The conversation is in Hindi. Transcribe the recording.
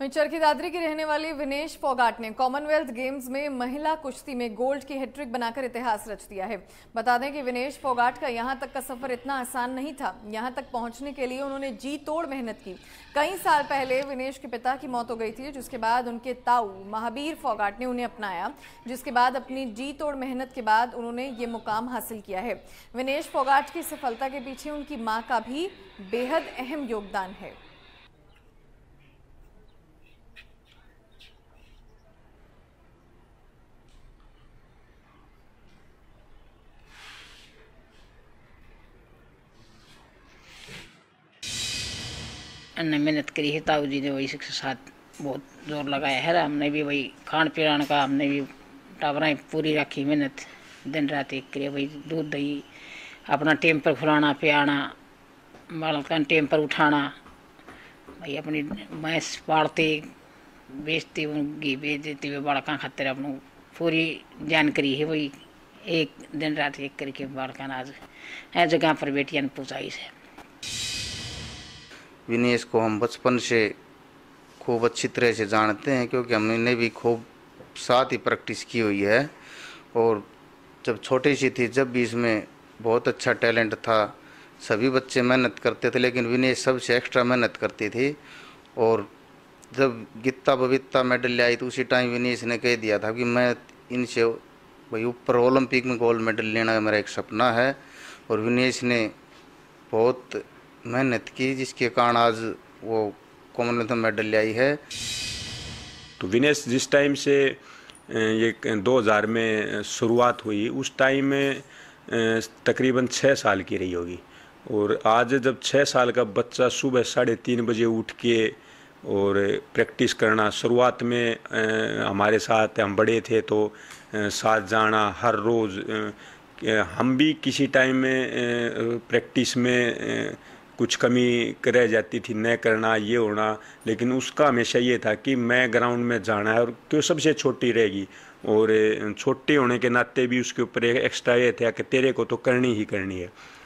वहीं चरखी दादरी की रहने वाली विनेश फोगाट ने कॉमनवेल्थ गेम्स में महिला कुश्ती में गोल्ड की हैट्रिक बनाकर इतिहास रच दिया है बता दें कि विनेश फोगाट का यहां तक का सफर इतना आसान नहीं था यहां तक पहुंचने के लिए उन्होंने जी तोड़ मेहनत की कई साल पहले विनेश के पिता की मौत हो गई थी जिसके बाद उनके ताऊ महावीर फोगाट ने उन्हें अपनाया जिसके बाद अपनी जी तोड़ मेहनत के बाद उन्होंने ये मुकाम हासिल किया है विनेश फोगाट की सफलता के पीछे उनकी माँ का भी बेहद अहम योगदान है ने मेहनत करी है ताऊ जी ने वही इसके साथ बहुत जोर लगाया है हमने भी वही खान पिरान का हमने भी टावरें पूरी रखी मेहनत दिन रात एक करिए वही दूध दही अपना टेम पर खुलाना पियाना बालक टेम पर उठाना भाई अपनी भैंस पालते बेचते घी बेच देते हुए बालक खातर अपन पूरी जानकारी है वही एक दिन रात एक करके बालकान आज जगह पर बेटियाँ पहुँचाई है विनेश को हम बचपन से खूब अच्छी तरह से जानते हैं क्योंकि हमने भी खूब साथ ही प्रैक्टिस की हुई है और जब छोटी सी थी जब भी इसमें बहुत अच्छा टैलेंट था सभी बच्चे मेहनत करते थे लेकिन विनेश सबसे एक्स्ट्रा मेहनत करती थी और जब गीता बबीता मेडल ले आई तो उसी टाइम विनेश ने कह दिया था कि मैं इनसे भाई ऊपर ओलंपिक में गोल्ड मेडल लेना मेरा एक सपना है और विनेश ने बहुत मेहनत की जिसके कारण आज वो कॉमनवेल्थ मेडल आई है तो विनेश जिस टाइम से ये 2000 में शुरुआत हुई उस टाइम में तकरीबन छः साल की रही होगी और आज जब छः साल का बच्चा सुबह साढ़े तीन बजे उठ के और प्रैक्टिस करना शुरुआत में हमारे साथ हम बड़े थे तो साथ जाना हर रोज़ हम भी किसी टाइम में प्रैक्टिस में कुछ कमी रह जाती थी न करना ये होना लेकिन उसका हमेशा ये था कि मैं ग्राउंड में जाना है और क्यों सबसे छोटी रहेगी और छोटे होने के नाते भी उसके ऊपर एक एक्स्ट्रा ये था कि तेरे को तो करनी ही करनी है